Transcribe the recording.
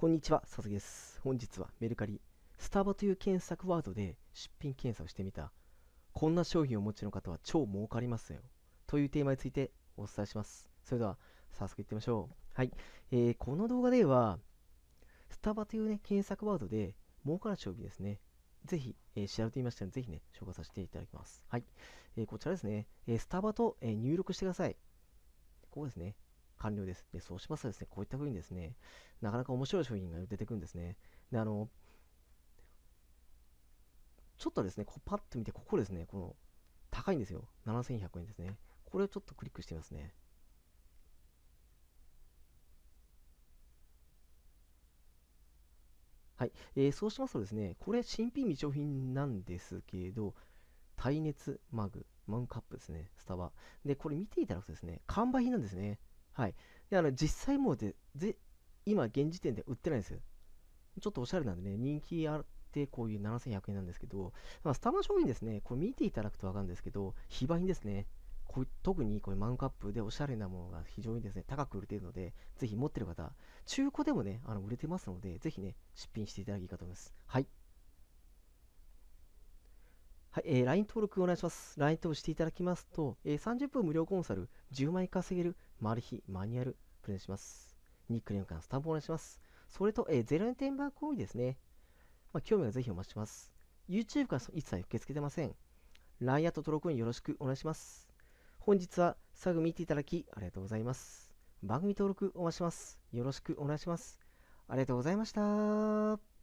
こんにちは、佐々木です。本日はメルカリ、スタバという検索ワードで出品検査をしてみた、こんな商品をお持ちの方は超儲かりますよ。というテーマについてお伝えします。それでは、早速いってみましょう。はい。えー、この動画では、スタバというね、検索ワードで儲かる商品ですね。ぜひ、えー、調べてみましたので、ぜひね、紹介させていただきます。はい。えー、こちらですね、えー、スタバと、え入力してください。ここですね。完了です。で、そうしますとですね、こういった風にですね、なかなか面白い商品が出てくるんですね。で、あの、ちょっとですね、こうパッと見て、ここですね、この、高いんですよ。7100円ですね。これをちょっとクリックしてみますね。はい、えー、そうしますとですね、これ新品未商品なんですけど、耐熱マグ、マグカップですね、スタバ。で、これ見ていただくとですね、完売品なんですね。はい。で、あの、実際もうで、ぜ、今、現時点で売ってないんですよ。ちょっとおしゃれなんでね、人気あって、こういう7100円なんですけど、まあ、スタバ商品ですね、これ見ていただくとわかるんですけど、非売品ですね。こう特にこれマグカップでおしゃれなものが非常にですね、高く売れているので、ぜひ持ってる方、中古でもね、あの売れてますので、ぜひね、出品していただきたいかと思います。はい。はい、えー、LINE 登録お願いします。LINE 登録していただきますと、えー、30分無料コンサル、10万円稼げる、マル秘マニュアル、プレゼンします。ニックネームからスタンプお願いします。それと、えー、0円転売行為ですね。まあ、興味はぜひお待ちします。YouTube から一切受け付けてません。LINE アット登録によろしくお願いします。本日は最後見ていただきありがとうございます。番組登録お待ちします。よろしくお願いします。ありがとうございました。